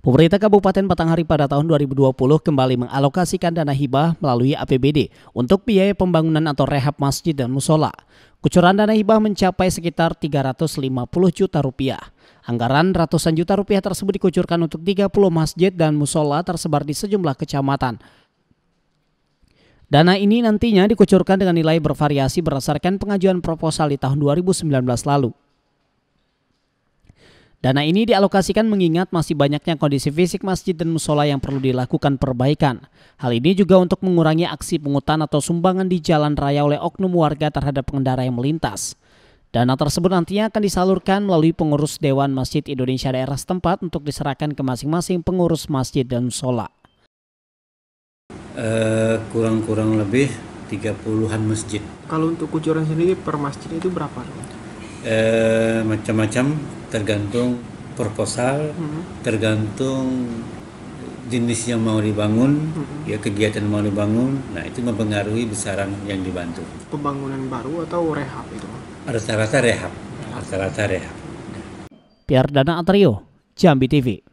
Pemerintah Kabupaten Patanghari pada tahun 2020 kembali mengalokasikan dana hibah melalui APBD untuk biaya pembangunan atau rehab masjid dan musola. Kucuran dana hibah mencapai sekitar 350 juta rupiah. Anggaran ratusan juta rupiah tersebut dikucurkan untuk 30 masjid dan musola tersebar di sejumlah kecamatan. Dana ini nantinya dikucurkan dengan nilai bervariasi berdasarkan pengajuan proposal di tahun 2019 lalu. Dana ini dialokasikan mengingat masih banyaknya kondisi fisik masjid dan musola yang perlu dilakukan perbaikan. Hal ini juga untuk mengurangi aksi pungutan atau sumbangan di jalan raya oleh oknum warga terhadap pengendara yang melintas. Dana tersebut nantinya akan disalurkan melalui pengurus Dewan Masjid Indonesia daerah setempat untuk diserahkan ke masing-masing pengurus masjid dan musola. Uh, kurang-kurang lebih 30-an masjid. Kalau untuk kucuran sendiri per masjid itu berapa? Uh, macam-macam tergantung proposal, hmm. tergantung jenis yang mau dibangun, hmm. ya kegiatan yang mau dibangun. Nah, itu mempengaruhi besaran yang dibantu. Pembangunan baru atau rehab itu? Rata-rata rehab. Rata-rata rehab. dana Atrio, Jambi TV.